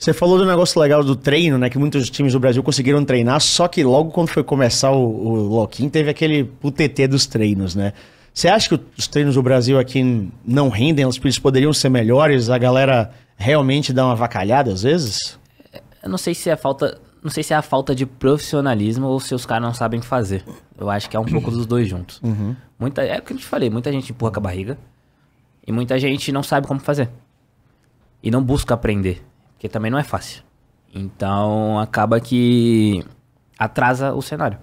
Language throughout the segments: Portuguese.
Você falou do negócio legal do treino, né? Que muitos times do Brasil conseguiram treinar, só que logo quando foi começar o, o lock-in, teve aquele UTT dos treinos, né? Você acha que os treinos do Brasil aqui não rendem? Eles poderiam ser melhores? A galera realmente dá uma vacalhada às vezes? Eu não sei se é falta, não sei se é a falta de profissionalismo ou se os caras não sabem fazer. Eu acho que é um pouco dos dois juntos. Uhum. Muita, é o que eu te falei, muita gente empurra com a barriga e muita gente não sabe como fazer e não busca aprender. Porque também não é fácil. Então acaba que atrasa o cenário.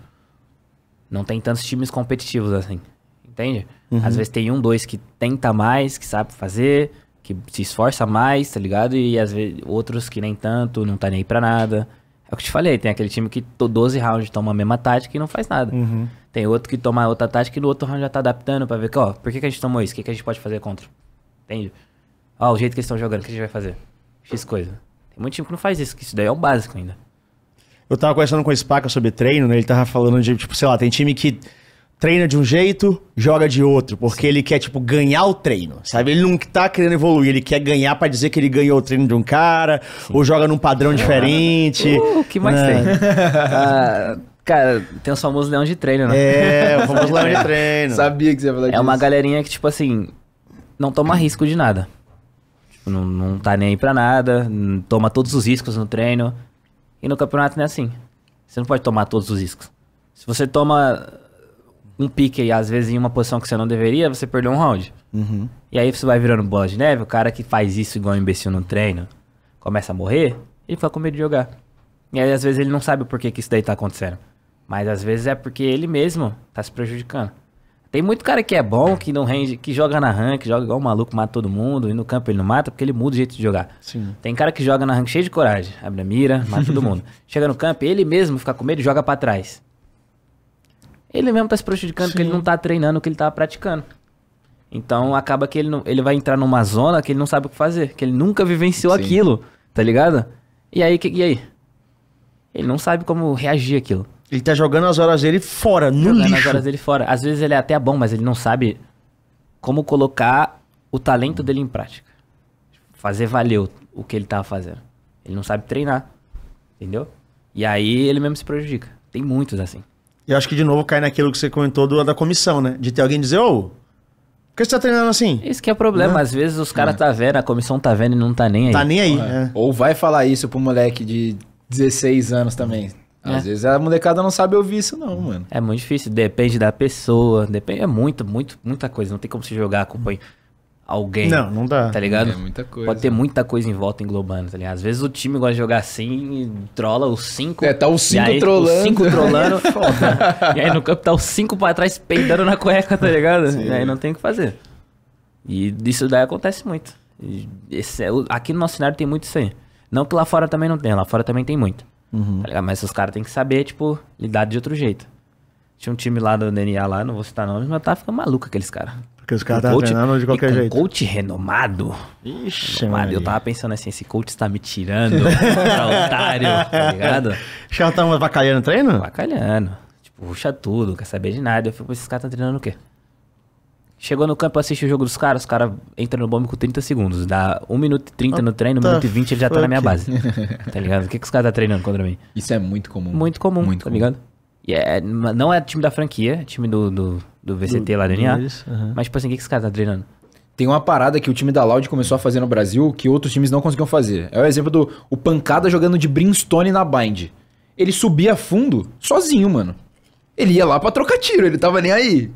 Não tem tantos times competitivos assim. Entende? Uhum. Às vezes tem um, dois que tenta mais, que sabe fazer, que se esforça mais, tá ligado? E às vezes outros que nem tanto, não tá nem aí pra nada. É o que eu te falei, tem aquele time que 12 rounds toma a mesma tática e não faz nada. Uhum. Tem outro que toma outra tática e no outro round já tá adaptando para ver que, ó, por que, que a gente tomou isso? O que, que a gente pode fazer contra? Entende? Ó, o jeito que eles estão jogando, o que a gente vai fazer? X coisa. Tem muito time que não faz isso, que isso daí é o básico ainda. Eu tava conversando com o Spaca sobre treino, né? Ele tava falando de, tipo, sei lá, tem time que treina de um jeito, joga de outro, porque Sim. ele quer, tipo, ganhar o treino, sabe? Ele não tá querendo evoluir, ele quer ganhar para dizer que ele ganhou o treino de um cara, Sim. ou joga num padrão diferente. O uh, que mais né? tem? Ah, cara, tem os famosos leões de treino, né? É, o famoso leão de treino. Sabia que você ia falar é disso. É uma galerinha que, tipo assim, não toma risco de nada. Tipo, não, não tá nem aí pra nada, toma todos os riscos no treino. E no campeonato não é assim. Você não pode tomar todos os riscos. Se você toma um pique aí, às vezes em uma posição que você não deveria, você perdeu um round. Uhum. E aí você vai virando bola de neve, o cara que faz isso igual um imbecil no treino, começa a morrer, ele fica com medo de jogar. E aí às vezes ele não sabe por que, que isso daí tá acontecendo. Mas às vezes é porque ele mesmo tá se prejudicando. Tem muito cara que é bom, que não rende, que joga na rank, joga igual um maluco, mata todo mundo, e no campo ele não mata, porque ele muda o jeito de jogar. Sim. Tem cara que joga na rank cheio de coragem, abre a mira, mata todo mundo. Chega no campo, ele mesmo fica com medo e joga para trás. Ele mesmo tá se prejudicando porque ele não tá treinando o que ele tava praticando. Então acaba que ele, não, ele vai entrar numa zona que ele não sabe o que fazer, que ele nunca vivenciou Sim. aquilo, tá ligado? E aí, que, e aí? Ele não sabe como reagir aquilo. Ele tá jogando as horas dele fora, no jogando lixo. as horas dele fora. Às vezes ele é até bom, mas ele não sabe como colocar o talento dele em prática. Fazer valer o, que ele tava fazendo. Ele não sabe treinar, entendeu? E aí ele mesmo se prejudica. Tem muitos assim. E acho que de novo cai naquilo que você comentou do, da comissão, né? De ter alguém dizer, ô, oh, por que você tá treinando assim? Isso que é problema. Né? Às vezes os caras é. tá vendo, a comissão tá vendo e não tá nem aí. Tá nem aí. É. é. Ou vai falar isso pro moleque de 16 anos também. É. Às é. vezes a molecada não sabe ouvir isso, não, mano. É muito difícil, depende da pessoa, depende, é muito, muito, muita coisa. Não tem como se jogar, com alguém. Não, não dá. Tá ligado? É muita coisa. Pode ter muita coisa em volta englobando, tá ligado? Às vezes o time gosta de jogar assim trola os cinco. É, tá os cinco aí, trolando. Os cinco trolando, é foda. E aí no campo tá os cinco pra trás peidando na cueca, tá ligado? Sim. E aí não tem o que fazer. E isso daí acontece muito. Esse, é aqui no nosso cenário tem muito isso aí. Não que lá fora também não tem, lá fora também tem muito. Uhum. Tá mas esses caras têm que saber, tipo, lidar de outro jeito. Tinha um time lá do NNA lá, não vou citar nomes, mas tava ficando maluco aqueles caras. Porque os caras um estavam treinando de qualquer um jeito. coach renomado. Ixi, renomado. Eu tava pensando assim, esse coach tá me tirando, pra otário, tá ligado? Os caras estavam avacalhando treino? Avacalhando. Tipo, puxa tudo, quer saber de nada. Eu fico, esses caras estão treinando o quê? Chegou no campo, assiste o jogo dos caras, os caras entram no bombe com 30 segundos. Dá 1 minuto e 30 no treino, 1 minuto e 20 ele já tá na minha base. tá ligado? O que, que os caras tá treinando contra mim? Isso é muito comum. Muito comum, muito tá comum. ligado? E é, não é time da franquia, é time do, do, do VCT do, lá do NA. Uhum. Mas, tipo assim, o que, que os caras tá treinando? Tem uma parada que o time da Loud começou a fazer no Brasil que outros times não conseguiam fazer. É o exemplo do o Pancada jogando de Brimstone na Bind. Ele subia fundo sozinho, mano. Ele ia lá pra trocar tiro, ele tava nem aí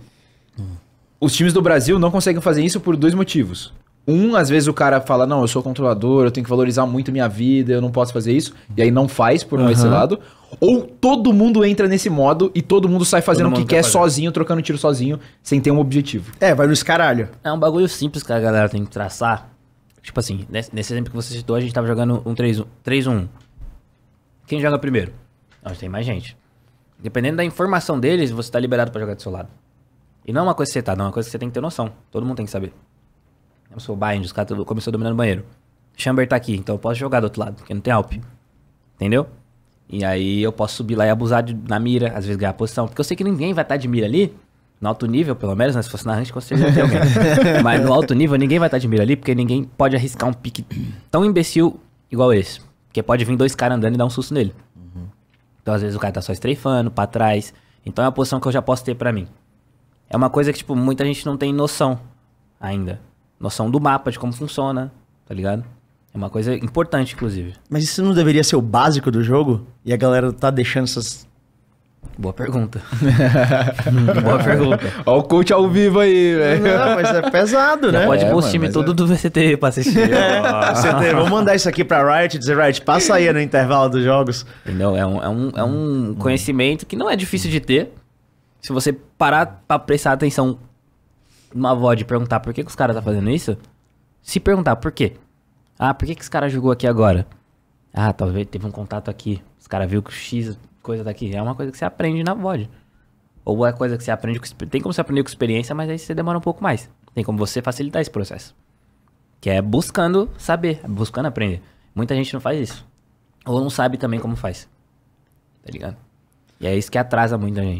os times do Brasil não conseguem fazer isso por dois motivos. Um, às vezes o cara fala, não, eu sou controlador, eu tenho que valorizar muito minha vida, eu não posso fazer isso. E aí não faz por uhum. esse lado. Ou todo mundo entra nesse modo e todo mundo sai fazendo o que tá quer fazer. sozinho, trocando tiro sozinho, sem ter um objetivo. É, vai no escaralho. É um bagulho simples que a galera tem que traçar. Tipo assim, nesse exemplo que você citou, a gente tava jogando um 3-1. Quem joga primeiro? Não, tem mais gente. Dependendo da informação deles, você tá liberado para jogar do seu lado. E não é uma coisa que você tá, não, é uma coisa que você tem que ter noção. Todo mundo tem que saber. Eu sou o Bind, os caras começou dominando o banheiro. Chamber tá aqui, então eu posso jogar do outro lado, porque não tem Alp. Entendeu? E aí eu posso subir lá e abusar de, na mira, às vezes ganhar posição. Porque eu sei que ninguém vai estar tá de mira ali, no alto nível, pelo menos, né? Se fosse na range, com certeza tem alguém. Mas no alto nível, ninguém vai estar tá de mira ali, porque ninguém pode arriscar um pique tão imbecil igual esse. Porque pode vir dois caras andando e dar um susto nele. Uhum. Então, às vezes, o cara tá só estreifando, pra trás. Então é uma posição que eu já posso ter para mim é uma coisa que, tipo, muita gente não tem noção ainda. Noção do mapa, de como funciona, tá ligado? É uma coisa importante, inclusive. Mas isso não deveria ser o básico do jogo? E a galera tá deixando essas. Boa pergunta. Boa pergunta. Olha o coach ao vivo aí, velho. Não, mas é pesado, Já né? Pode é, pôr o time todo é... do VCT pra assistir. É, VCT, vamos mandar isso aqui pra Riot dizer, Riot, passa aí no intervalo dos jogos. Entendeu? É um, é um, é um hum. conhecimento que não é difícil de ter se você parar pra prestar atenção numa voz e perguntar por que, que os caras tá fazendo isso, se perguntar por quê. Ah, por que, que os caras jogou aqui agora? Ah, talvez teve um contato aqui. Os caras viram que o X coisa daqui. É uma coisa que você aprende na VOD. Ou é coisa que você aprende com. Tem como você aprender com experiência, mas aí você demora um pouco mais. Tem como você facilitar esse processo. Que é buscando saber, buscando aprender. Muita gente não faz isso. Ou não sabe também como faz. Tá ligado? E é isso que atrasa muita gente.